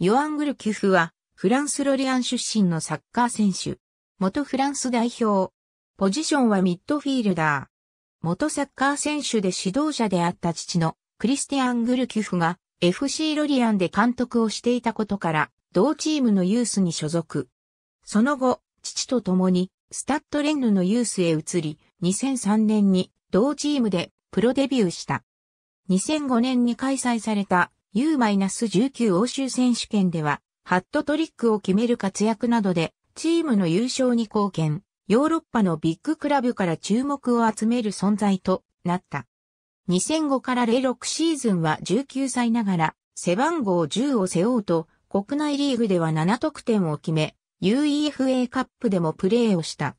ヨアングル・キュフは、フランス・ロリアン出身のサッカー選手。元フランス代表。ポジションはミッドフィールダー。元サッカー選手で指導者であった父のクリスティアン・グル・キュフが FC ロリアンで監督をしていたことから、同チームのユースに所属。その後、父と共にスタッドレンヌのユースへ移り、2003年に同チームでプロデビューした。2005年に開催された U-19 欧州選手権では、ハットトリックを決める活躍などで、チームの優勝に貢献、ヨーロッパのビッグクラブから注目を集める存在となった。2005から06シーズンは19歳ながら、背番号10を背負うと、国内リーグでは7得点を決め、UEFA カップでもプレーをした。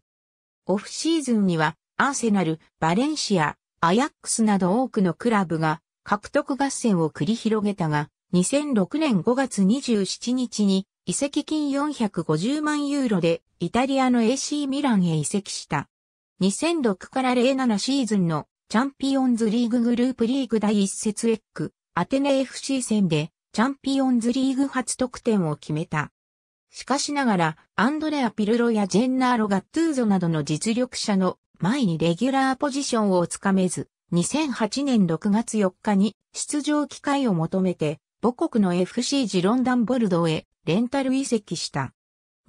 オフシーズンには、アーセナル、バレンシア、アヤックスなど多くのクラブが獲得合戦を繰り広げたが、2006年5月27日に移籍金450万ユーロでイタリアの AC ミランへ移籍した。2006から07シーズンのチャンピオンズリーググループリーグ第1節エッグアテネ FC 戦でチャンピオンズリーグ初得点を決めた。しかしながら、アンドレア・ピルロやジェンナーロ・ガットゥーゾなどの実力者の前にレギュラーポジションをつかめず、2008年6月4日に出場機会を求めて母国の FC ジロンダンボルドーへレンタル移籍した。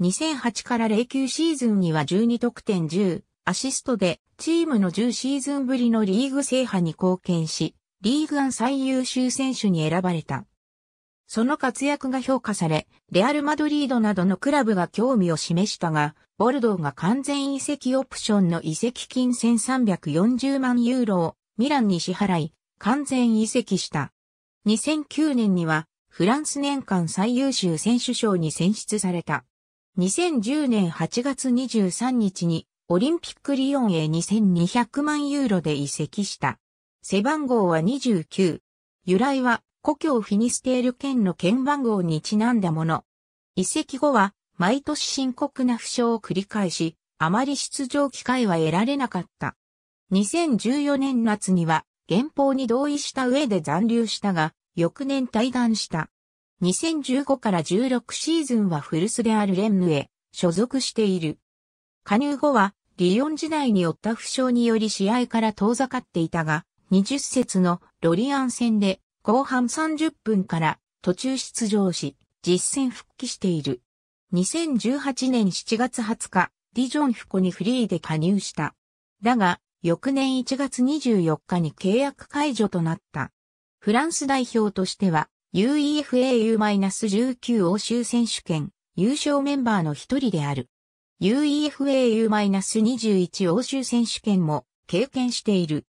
2008から09シーズンには12得点10アシストでチームの10シーズンぶりのリーグ制覇に貢献し、リーグ案最優秀選手に選ばれた。その活躍が評価され、レアル・マドリードなどのクラブが興味を示したが、ボルドーが完全移籍オプションの移籍金1340万ユーロをミランに支払い、完全移籍した。2009年には、フランス年間最優秀選手賞に選出された。2010年8月23日に、オリンピックリヨンへ2200万ユーロで移籍した。背番号は29。由来は、故郷フィニステール県の県番号にちなんだもの。移籍後は、毎年深刻な負傷を繰り返し、あまり出場機会は得られなかった。2014年夏には、原報に同意した上で残留したが、翌年退団した。2015から16シーズンは古巣であるレンヌへ所属している。加入後は、リヨン時代に負った負傷により試合から遠ざかっていたが、20節のロリアン戦で後半30分から途中出場し、実戦復帰している。2018年7月20日、ディジョンフコにフリーで加入した。だが、翌年1月24日に契約解除となった。フランス代表としては UEFAU-19 欧州選手権優勝メンバーの一人である。UEFAU-21 欧州選手権も経験している。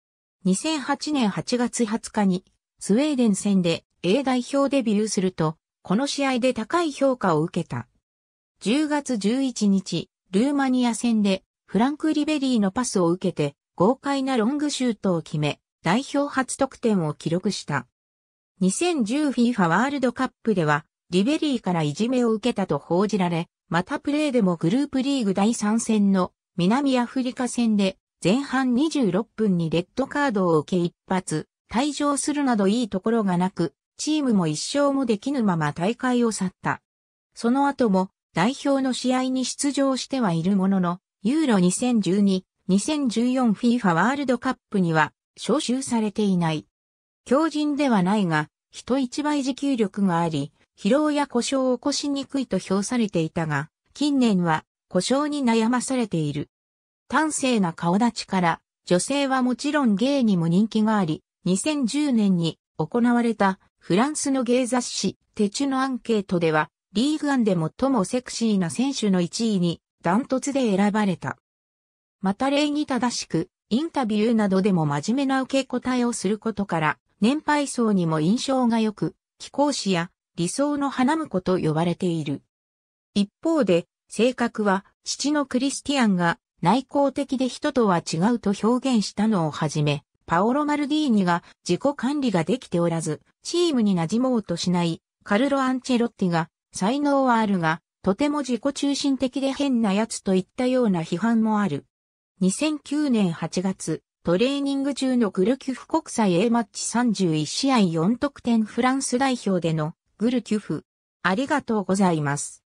2008年8月20日にスウェーデン戦で A 代表デビューすると、この試合で高い評価を受けた。10月11日、ルーマニア戦でフランク・リベリーのパスを受けて豪快なロングシュートを決め、代表初得点を記録した。2010FIFA ワールドカップでは、リベリーからいじめを受けたと報じられ、またプレーでもグループリーグ第3戦の南アフリカ戦で前半26分にレッドカードを受け一発、退場するなどいいところがなく、チームも一勝もできぬまま大会を去った。その後も代表の試合に出場してはいるものの、ユーロ2012 2014FIFA ワールドカップには招集されていない。強靭ではないが、人一倍持久力があり、疲労や故障を起こしにくいと評されていたが、近年は故障に悩まされている。端正な顔立ちから、女性はもちろん芸にも人気があり、2010年に行われたフランスの芸雑誌テチュのアンケートでは、リーグアンで最もセクシーな選手の1位にダントツで選ばれた。また礼儀正しく、インタビューなどでも真面目な受け答えをすることから、年配層にも印象が良く、貴公子や理想の花婿と呼ばれている。一方で、性格は父のクリスティアンが内向的で人とは違うと表現したのをはじめ、パオロ・マルディーニが自己管理ができておらず、チームに馴染もうとしないカルロ・アンチェロッティが才能はあるが、とても自己中心的で変な奴といったような批判もある。2009年8月、トレーニング中のグルキュフ国際 A マッチ31試合4得点フランス代表でのグルキュフ。ありがとうございます。